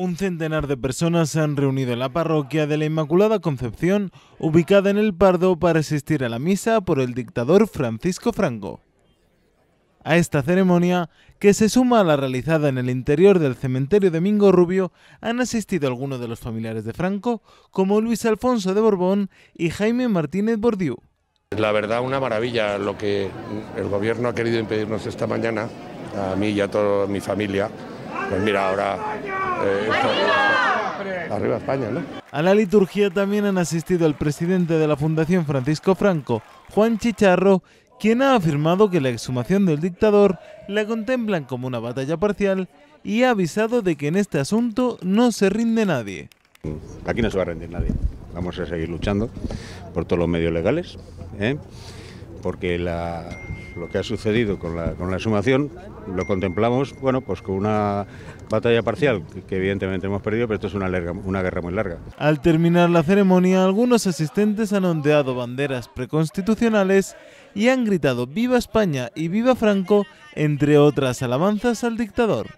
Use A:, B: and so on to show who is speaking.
A: Un centenar de personas se han reunido en la parroquia de la Inmaculada Concepción, ubicada en El Pardo, para asistir a la misa por el dictador Francisco Franco. A esta ceremonia, que se suma a la realizada en el interior del cementerio de Mingo Rubio, han asistido algunos de los familiares de Franco, como Luis Alfonso de Borbón y Jaime Martínez Bordiú.
B: La verdad, una maravilla lo que el gobierno ha querido impedirnos esta mañana, a mí y a toda mi familia, pues mira, ahora... Eh, arriba España,
A: ¿no? A la liturgia también han asistido el presidente de la Fundación Francisco Franco, Juan Chicharro, quien ha afirmado que la exhumación del dictador la contemplan como una batalla parcial y ha avisado de que en este asunto no se rinde nadie. Aquí no se va a rendir nadie.
C: Vamos a seguir luchando por todos los medios legales, ¿eh? porque la, lo que ha sucedido con la, con la sumación, lo contemplamos, bueno, pues con una batalla parcial, que evidentemente hemos perdido, pero esto es una, una guerra muy
A: larga. Al terminar la ceremonia, algunos asistentes han ondeado banderas preconstitucionales y han gritado Viva España y Viva Franco, entre otras alabanzas al dictador.